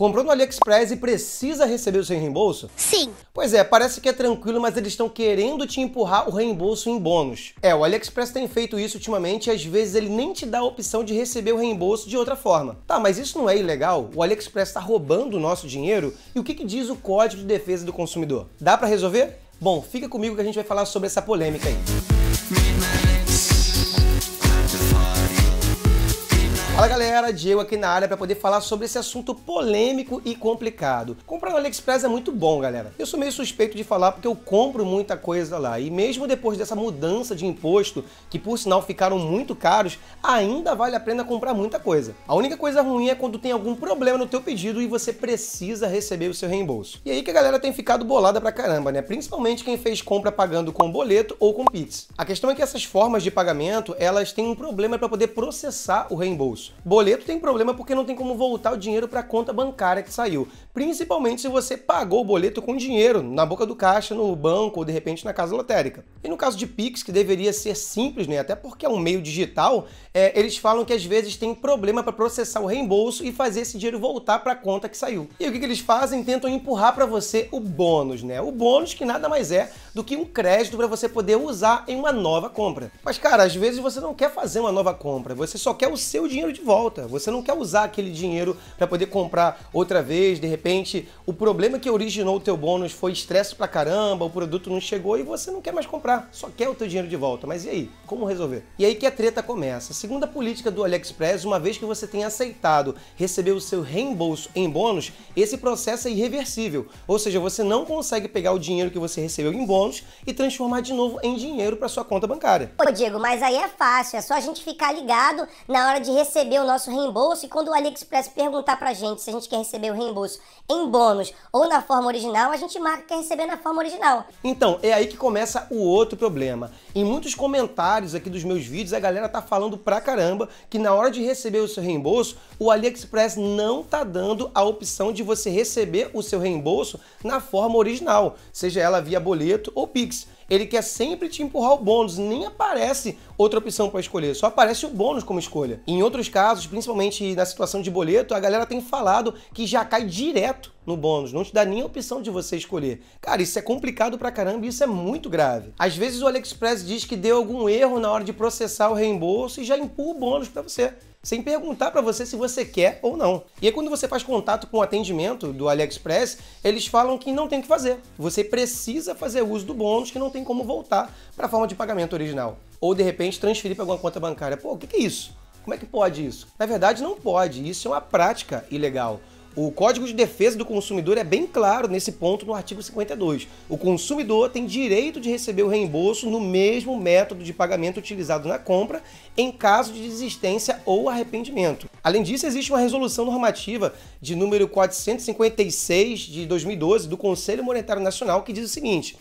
Comprou no AliExpress e precisa receber o seu reembolso? Sim. Pois é, parece que é tranquilo, mas eles estão querendo te empurrar o reembolso em bônus. É, o AliExpress tem feito isso ultimamente e às vezes ele nem te dá a opção de receber o reembolso de outra forma. Tá, mas isso não é ilegal? O AliExpress está roubando o nosso dinheiro? E o que, que diz o Código de Defesa do Consumidor? Dá para resolver? Bom, fica comigo que a gente vai falar sobre essa polêmica aí. Midnight. Fala galera, Diego aqui na área para poder falar sobre esse assunto polêmico e complicado. Comprar no AliExpress é muito bom, galera. Eu sou meio suspeito de falar porque eu compro muita coisa lá e mesmo depois dessa mudança de imposto, que por sinal ficaram muito caros, ainda vale a pena comprar muita coisa. A única coisa ruim é quando tem algum problema no teu pedido e você precisa receber o seu reembolso. E aí que a galera tem ficado bolada pra caramba, né? Principalmente quem fez compra pagando com boleto ou com Pix. A questão é que essas formas de pagamento, elas têm um problema para poder processar o reembolso. Boleto tem problema porque não tem como voltar o dinheiro para a conta bancária que saiu, principalmente se você pagou o boleto com dinheiro na boca do caixa, no banco ou de repente na casa lotérica. E no caso de Pix, que deveria ser simples, né, até porque é um meio digital, é, eles falam que às vezes tem problema para processar o reembolso e fazer esse dinheiro voltar para a conta que saiu. E o que, que eles fazem? Tentam empurrar para você o bônus, né? O bônus que nada mais é do que um crédito para você poder usar em uma nova compra. Mas, cara, às vezes você não quer fazer uma nova compra, você só quer o seu dinheiro de volta. Você não quer usar aquele dinheiro para poder comprar outra vez, de repente, o problema que originou o teu bônus foi estresse pra caramba, o produto não chegou e você não quer mais comprar, só quer o teu dinheiro de volta. Mas e aí? Como resolver? E aí que a treta começa. Segundo a política do AliExpress, uma vez que você tem aceitado receber o seu reembolso em bônus, esse processo é irreversível. Ou seja, você não consegue pegar o dinheiro que você recebeu em bônus bônus e transformar de novo em dinheiro para sua conta bancária. Ô Diego, mas aí é fácil, é só a gente ficar ligado na hora de receber o nosso reembolso e quando o AliExpress perguntar pra gente se a gente quer receber o reembolso em bônus ou na forma original, a gente marca que quer receber na forma original. Então, é aí que começa o outro problema. Em muitos comentários aqui dos meus vídeos, a galera tá falando pra caramba que na hora de receber o seu reembolso, o AliExpress não tá dando a opção de você receber o seu reembolso na forma original, seja ela via boleto boleto ou Pix. Ele quer sempre te empurrar o bônus, nem aparece outra opção para escolher, só aparece o bônus como escolha. Em outros casos, principalmente na situação de boleto, a galera tem falado que já cai direto no bônus, não te dá nem a opção de você escolher. Cara, isso é complicado pra caramba e isso é muito grave. Às vezes o AliExpress diz que deu algum erro na hora de processar o reembolso e já empurra o bônus para você sem perguntar para você se você quer ou não. E aí, quando você faz contato com o atendimento do AliExpress, eles falam que não tem o que fazer. Você precisa fazer uso do bônus que não tem como voltar para a forma de pagamento original. Ou de repente transferir para alguma conta bancária. Pô, o que, que é isso? Como é que pode isso? Na verdade, não pode. Isso é uma prática ilegal. O Código de Defesa do Consumidor é bem claro nesse ponto no artigo 52. O consumidor tem direito de receber o reembolso no mesmo método de pagamento utilizado na compra, em caso de desistência ou arrependimento. Além disso, existe uma resolução normativa de número 456 de 2012 do Conselho Monetário Nacional que diz o seguinte: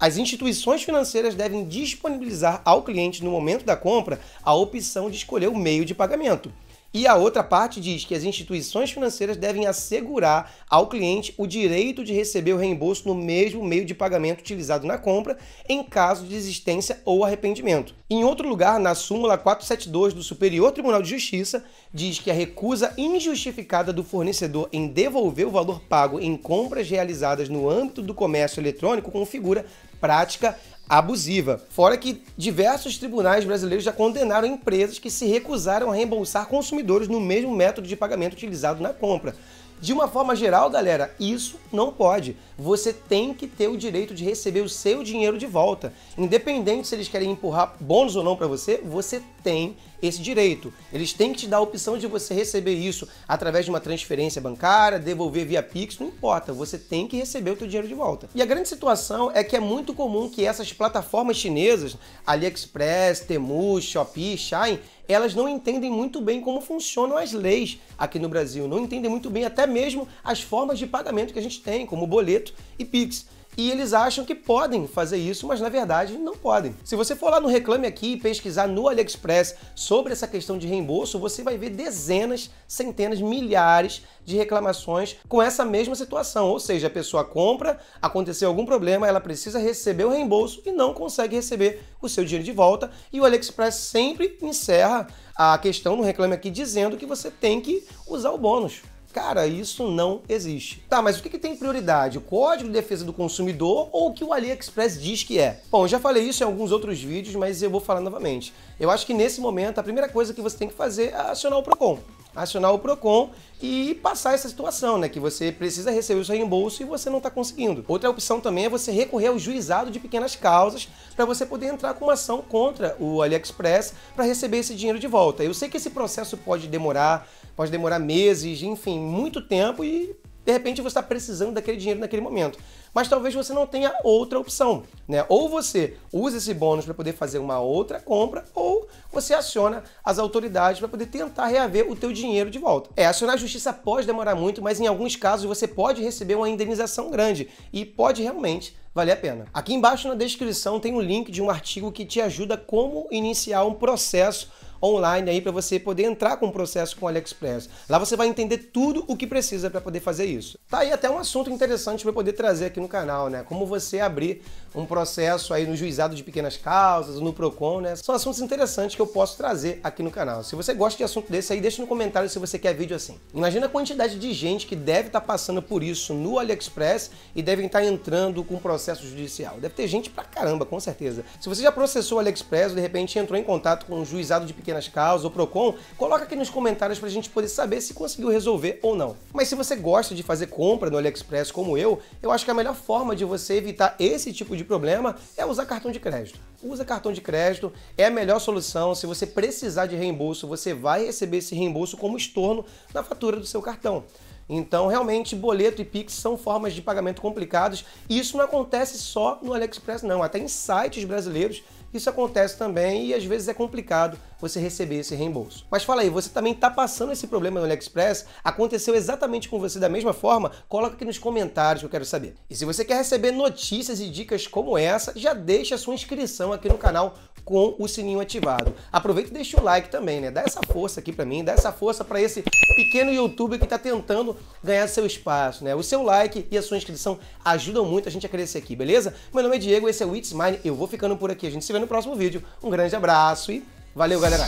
as instituições financeiras devem disponibilizar ao cliente no momento da compra a opção de escolher o meio de pagamento. E a outra parte diz que as instituições financeiras devem assegurar ao cliente o direito de receber o reembolso no mesmo meio de pagamento utilizado na compra, em caso de desistência ou arrependimento. Em outro lugar, na súmula 472 do Superior Tribunal de Justiça, diz que a recusa injustificada do fornecedor em devolver o valor pago em compras realizadas no âmbito do comércio eletrônico configura prática abusiva. Fora que diversos tribunais brasileiros já condenaram empresas que se recusaram a reembolsar consumidores no mesmo método de pagamento utilizado na compra. De uma forma geral, galera, isso não pode. Você tem que ter o direito de receber o seu dinheiro de volta. Independente se eles querem empurrar bônus ou não para você, você tem esse direito. Eles têm que te dar a opção de você receber isso através de uma transferência bancária, devolver via Pix, não importa, você tem que receber o teu dinheiro de volta. E a grande situação é que é muito comum que essas plataformas chinesas, AliExpress, Temu, Shopee, Shine, elas não entendem muito bem como funcionam as leis aqui no Brasil, não entendem muito bem até mesmo as formas de pagamento que a gente tem, como boleto e Pix. E eles acham que podem fazer isso, mas na verdade não podem. Se você for lá no Reclame Aqui e pesquisar no AliExpress sobre essa questão de reembolso, você vai ver dezenas, centenas, milhares de reclamações com essa mesma situação. Ou seja, a pessoa compra, aconteceu algum problema, ela precisa receber o reembolso e não consegue receber o seu dinheiro de volta. E o AliExpress sempre encerra a questão no Reclame Aqui dizendo que você tem que usar o bônus. Cara, isso não existe. Tá, mas o que, que tem prioridade? O Código de Defesa do Consumidor ou o que o AliExpress diz que é? Bom, eu já falei isso em alguns outros vídeos, mas eu vou falar novamente. Eu acho que nesse momento a primeira coisa que você tem que fazer é acionar o Procon acionar o PROCON e passar essa situação, né? Que você precisa receber o seu reembolso e você não está conseguindo. Outra opção também é você recorrer ao juizado de pequenas causas para você poder entrar com uma ação contra o AliExpress para receber esse dinheiro de volta. Eu sei que esse processo pode demorar, pode demorar meses, enfim, muito tempo e de repente você está precisando daquele dinheiro naquele momento. Mas talvez você não tenha outra opção, né? Ou você usa esse bônus para poder fazer uma outra compra, ou você aciona as autoridades para poder tentar reaver o teu dinheiro de volta. É, acionar a justiça pode demorar muito, mas em alguns casos você pode receber uma indenização grande e pode realmente valer a pena. Aqui embaixo na descrição tem um link de um artigo que te ajuda como iniciar um processo online aí para você poder entrar com o processo com o AliExpress. Lá você vai entender tudo o que precisa para poder fazer isso. Tá aí até um assunto interessante para poder trazer aqui no canal, né? Como você abrir um processo aí no juizado de pequenas causas, no Procon, né? São assuntos interessantes que eu posso trazer aqui no canal. Se você gosta de assunto desse aí, deixa no comentário se você quer vídeo assim. Imagina a quantidade de gente que deve estar tá passando por isso no AliExpress e devem estar tá entrando com o processo processo judicial? Deve ter gente pra caramba, com certeza. Se você já processou o AliExpress, ou de repente entrou em contato com o um juizado de pequenas causas ou Procon, coloca aqui nos comentários pra gente poder saber se conseguiu resolver ou não. Mas se você gosta de fazer compra no AliExpress como eu, eu acho que a melhor forma de você evitar esse tipo de problema é usar cartão de crédito. Usa cartão de crédito, é a melhor solução. Se você precisar de reembolso, você vai receber esse reembolso como estorno na fatura do seu cartão. Então, realmente, boleto e Pix são formas de pagamento complicadas. E isso não acontece só no AliExpress, não. Até em sites brasileiros isso acontece também e às vezes é complicado você receber esse reembolso. Mas fala aí, você também está passando esse problema no AliExpress? Aconteceu exatamente com você da mesma forma? Coloca aqui nos comentários que eu quero saber. E se você quer receber notícias e dicas como essa, já deixa sua inscrição aqui no canal com o sininho ativado. Aproveita e deixa o like também, né? Dá essa força aqui para mim, dá essa força para esse pequeno YouTube que está tentando ganhar seu espaço, né? O seu like e a sua inscrição ajudam muito a gente a crescer aqui, beleza? Meu nome é Diego, esse é o It's Mine, eu vou ficando por aqui. A gente se vê no próximo vídeo. Um grande abraço e valeu, galera!